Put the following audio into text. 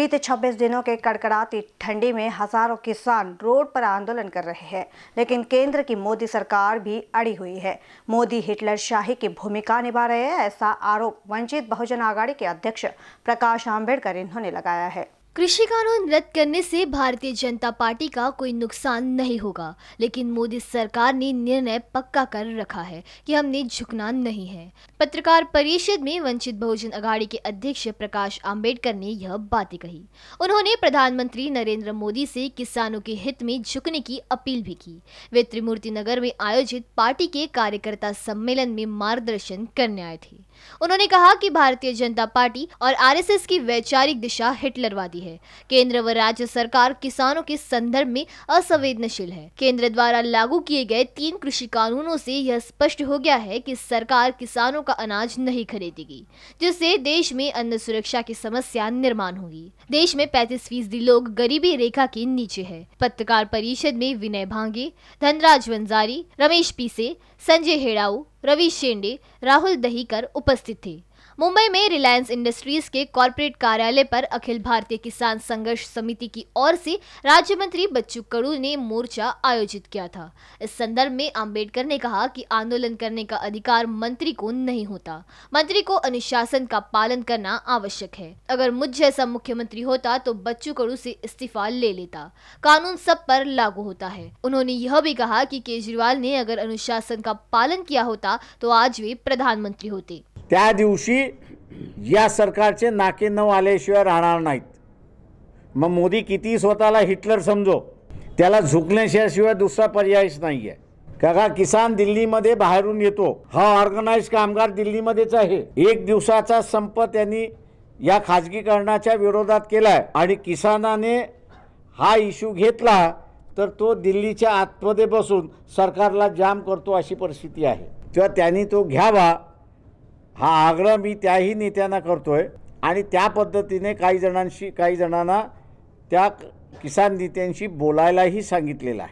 बीते 26 दिनों के कड़कड़ाती ठंडी में हजारों किसान रोड पर आंदोलन कर रहे हैं लेकिन केंद्र की मोदी सरकार भी अड़ी हुई है मोदी हिटलर शाही की भूमिका निभा रहे हैं ऐसा आरोप वंचित बहुजन आघाड़ी के अध्यक्ष प्रकाश आम्बेडकर इन्होंने लगाया है कृषि कानून रद्द करने से भारतीय जनता पार्टी का कोई नुकसान नहीं होगा लेकिन मोदी सरकार ने निर्णय पक्का कर रखा है कि हमने झुकना नहीं है पत्रकार परिषद में वंचित बहुजन अघाड़ी के अध्यक्ष प्रकाश आम्बेडकर ने यह बातें कही उन्होंने प्रधानमंत्री नरेंद्र मोदी से किसानों के हित में झुकने की अपील भी की वे त्रिमूर्ति नगर में आयोजित पार्टी के कार्यकर्ता सम्मेलन में मार्गदर्शन करने आए थे उन्होंने कहा कि भारतीय जनता पार्टी और आरएसएस की वैचारिक दिशा हिटलरवादी है केंद्र व राज्य सरकार किसानों के संदर्भ में असंवेदनशील है केंद्र द्वारा लागू किए गए तीन कृषि कानूनों से यह स्पष्ट हो गया है कि सरकार किसानों का अनाज नहीं खरीदेगी जिससे देश में अन्न सुरक्षा की समस्या निर्माण होगी देश में पैतीस फीसदी लोग गरीबी रेखा के नीचे है पत्रकार परिषद में विनय भांगे धनराज वंजारी रमेश पीसे संजय हेड़ाऊ रवि शेंडे राहुल दहीकर उप उपस्थित थे मुंबई में रिलायंस इंडस्ट्रीज के कॉरपोरेट कार्यालय पर अखिल भारतीय किसान संघर्ष समिति की ओर से राज्य मंत्री बच्चू कड़ू ने मोर्चा आयोजित किया था इस संदर्भ में आम्बेडकर ने कहा कि आंदोलन करने का अधिकार मंत्री को नहीं होता मंत्री को अनुशासन का पालन करना आवश्यक है अगर मुझ जैसा मुख्यमंत्री होता तो बच्चू कड़ू से इस्तीफा ले लेता कानून सब पर लागू होता है उन्होंने यह भी कहा की केजरीवाल ने अगर अनुशासन का पालन किया होता तो आज वे प्रधानमंत्री होते त्या दिवशी या सरकारचे नाके न आल्याशिवाय राहणार नाहीत मग मोदी किती स्वतःला हिटलर समजो त्याला झुकण्याशिवाय दुसरा पर्यायच नाही आहे का किसान दिल्लीमध्ये बाहेरून येतो हा ऑर्गनाइज कामगार दिल्लीमध्येच आहे एक दिवसाचा संप त्यांनी या खाजगीकरणाच्या विरोधात केला आहे आणि किसानाने हा इश्यू घेतला तर तो दिल्लीच्या आतमध्ये बसून सरकारला जाम करतो अशी परिस्थिती आहे तेव्हा त्यांनी तो घ्यावा हा आग्रह मी त्याही नेत्यांना करतो आहे आणि त्या पद्धतीने काही जणांशी काही जणांना त्या किसान नेत्यांशी बोलायलाही सांगितलेलं आहे